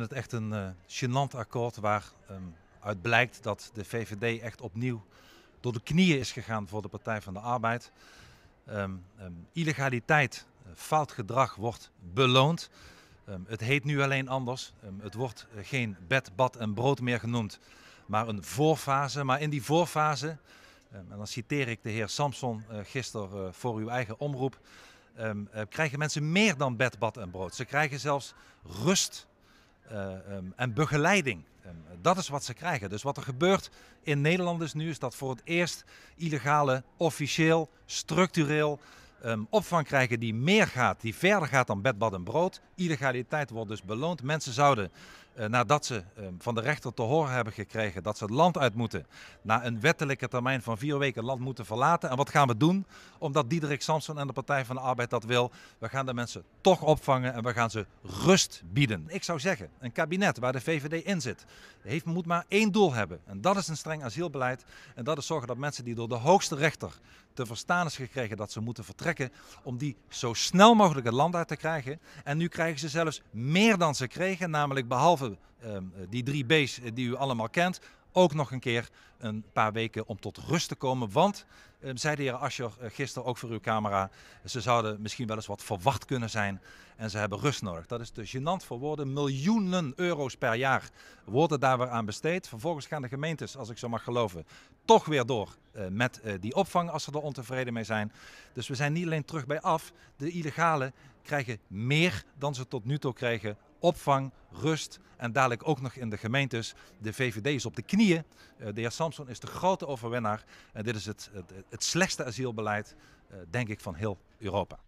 vind het echt een uh, gênant akkoord waaruit ehm, blijkt dat de VVD echt opnieuw door de knieën is gegaan voor de Partij van de Arbeid. Ehm, ehm, illegaliteit, eh, fout gedrag wordt beloond. het heet nu alleen anders. het wordt eh, geen bed, bad en brood meer genoemd, maar een voorfase. Maar in die voorfase, en dan citeer ik de heer Samson uh, gisteren voor uw eigen omroep, krijgen mensen meer dan bed, bad en brood. Ze krijgen zelfs rust eh, ehm, en begeleiding. Ehm, dat is wat ze krijgen. Dus wat er gebeurt in Nederland is nu, is dat voor het eerst illegale officieel, structureel ehm, opvang krijgen die meer gaat, die verder gaat dan bed, bad en brood. Illegaliteit wordt dus beloond. Mensen zouden eh, nadat ze ehm, van de rechter te horen hebben gekregen dat ze het land uit moeten, na een wettelijke termijn van vier weken het land moeten verlaten. En wat gaan we doen? Omdat Diederik Samson en de Partij van de Arbeid dat wil. We gaan de mensen toch opvangen en we gaan ze rust bieden. Ik zou zeggen, een kabinet waar de VVD in zit, heeft, moet maar één doel hebben. En dat is een streng asielbeleid. En dat is zorgen dat mensen die door de hoogste rechter te verstaan is gekregen dat ze moeten vertrekken, om die zo snel mogelijk het land uit te krijgen. En nu krijgen ze zelfs meer dan ze kregen, namelijk behalve Ehm, eh, die drie B's eh, die u allemaal kent, ook nog een keer een paar weken om tot rust te komen. Want, ehm, zei de heer Ascher eh, gisteren ook voor uw camera, ze zouden misschien wel eens wat verwacht kunnen zijn en ze hebben rust nodig. Dat is de gênant voor woorden. Miljoenen euro's per jaar worden daar weer aan besteed. Vervolgens gaan de gemeentes, als ik zo mag geloven, toch weer door met die opvang als ze er ontevreden mee zijn. Dus we zijn niet alleen terug bij af, de illegalen krijgen meer dan ze tot nu toe kregen opvang, rust en dadelijk ook nog in de gemeentes. De VVD is op de knieën. Eh, de heer Samson is de grote overwinnaar. En dit is het, het, het slechtste asielbeleid, eh, denk ik, van heel Europa.